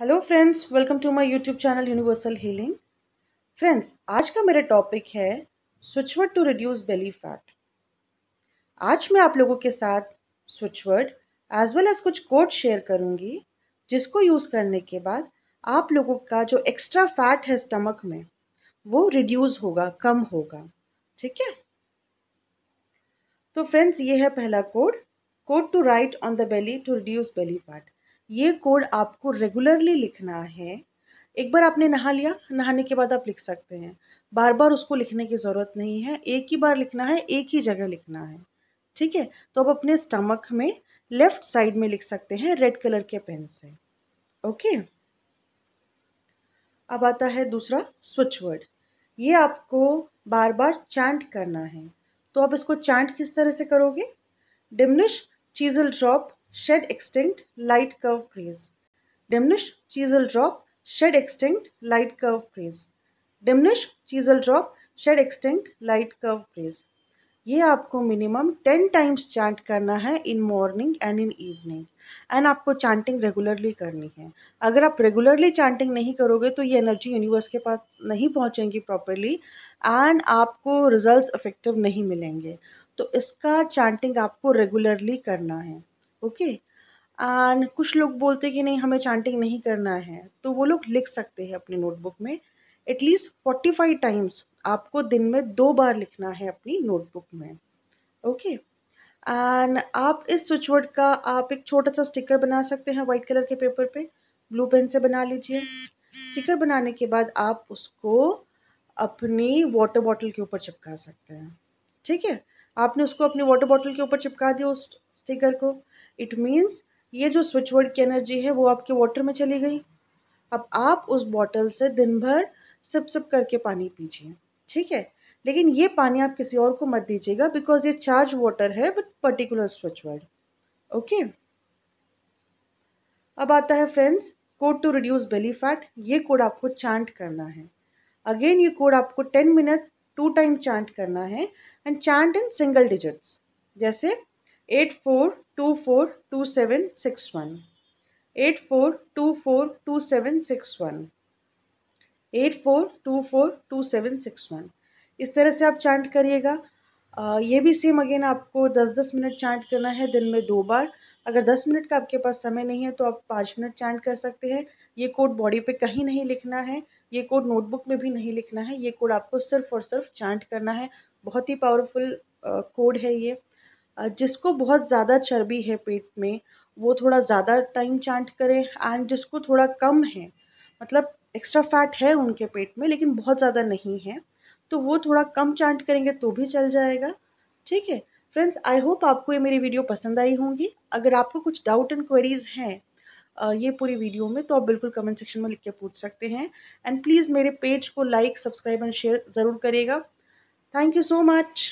Hello friends welcome to my YouTube channel universal healing friends आज का मेरा topic है switchword to reduce belly fat आज मैं आप लोगों के साथ स्विचवर्ड एज वेल एज कुछ कोड शेयर करूंगी जिसको यूज़ करने के बाद आप लोगों का जो एक्स्ट्रा फैट है स्टमक में वो रिड्यूस होगा कम होगा ठीक है तो फ्रेंड्स ये है पहला code code to write on the belly to reduce belly fat ये कोड आपको रेगुलरली लिखना है एक बार आपने नहा लिया नहाने के बाद आप लिख सकते हैं बार बार उसको लिखने की ज़रूरत नहीं है एक ही बार लिखना है एक ही जगह लिखना है ठीक है तो आप अपने स्टमक में लेफ़्ट साइड में लिख सकते हैं रेड कलर के पेन से ओके अब आता है दूसरा स्विच वर्ड ये आपको बार बार चैंट करना है तो आप इसको चैंट किस तरह से करोगे डिमनिश चीजल drop shed extinct light curve crease. Diminish chisel drop, shed extinct light curve crease. Diminish chisel drop, shed extinct light curve crease. ये आपको मिनिमम टेन टाइम्स चांट करना है in morning and in evening एंड आपको chanting regularly करनी है अगर आप रेगुलरली चांटिंग नहीं करोगे तो ये एनर्जी यूनिवर्स के पास नहीं पहुंचेंगी प्रॉपरली एंड आपको रिजल्ट्स इफेक्टिव नहीं मिलेंगे तो इसका चांटिंग आपको रेगुलरली करना है ओके एंड कुछ लोग बोलते कि नहीं हमें चांटिंग नहीं करना है तो वो लोग लिख सकते हैं अपनी नोटबुक में एटलीस्ट फोर्टी फाइव टाइम्स आपको दिन में दो बार लिखना है अपनी नोटबुक में ओके एंड आप इस स्विचवर्ड का आप एक छोटा सा स्टिकर बना सकते हैं वाइट कलर के पेपर पे ब्लू पेन से बना लीजिए स्टिकर बनाने के बाद आप उसको अपनी वाटर बॉटल के ऊपर चिपका सकते हैं ठीक है आपने उसको अपनी वाटर बॉटल के ऊपर चिपका दिया उस स्टिकर को इट मीन्स ये जो स्विच वर्ड की एनर्जी है वो आपके वाटर में चली गई अब आप उस बॉटल से दिन भर सिप सिप करके पानी पीजिए ठीक है लेकिन ये पानी आप किसी और को मत दीजिएगा बिकॉज ये चार्ज वाटर है with particular switch word okay अब आता है friends code to reduce belly fat ये कोड आपको चांट करना है अगेन ये कोड आपको ten minutes two time chant करना है and chant in single digits जैसे eight four two four two seven six one eight four two four two seven six one eight four two four two seven six one इस तरह से आप chant करिएगा ये भी सेम अगेन आपको दस दस मिनट चांट करना है दिन में दो बार अगर दस मिनट का आपके पास समय नहीं है तो आप पाँच मिनट चांट कर सकते हैं ये कोड बॉडी पे कहीं नहीं लिखना है ये कोड नोटबुक में भी नहीं लिखना है ये कोड आपको सिर्फ और सिर्फ चांट करना है बहुत ही पावरफुल कोड है ये जिसको बहुत ज़्यादा चर्बी है पेट में वो थोड़ा ज़्यादा टाइम चांट करें एंड जिसको थोड़ा कम है मतलब एक्स्ट्रा फैट है उनके पेट में लेकिन बहुत ज़्यादा नहीं है तो वो थोड़ा कम चांट करेंगे तो भी चल जाएगा ठीक है फ्रेंड्स आई होप आपको ये मेरी वीडियो पसंद आई होंगी अगर आपको कुछ डाउट एंड क्वेरीज़ हैं ये पूरी वीडियो में तो आप बिल्कुल कमेंट सेक्शन में लिख के पूछ सकते हैं एंड प्लीज़ मेरे पेज को लाइक सब्सक्राइब एंड शेयर ज़रूर करिएगा थैंक यू सो मच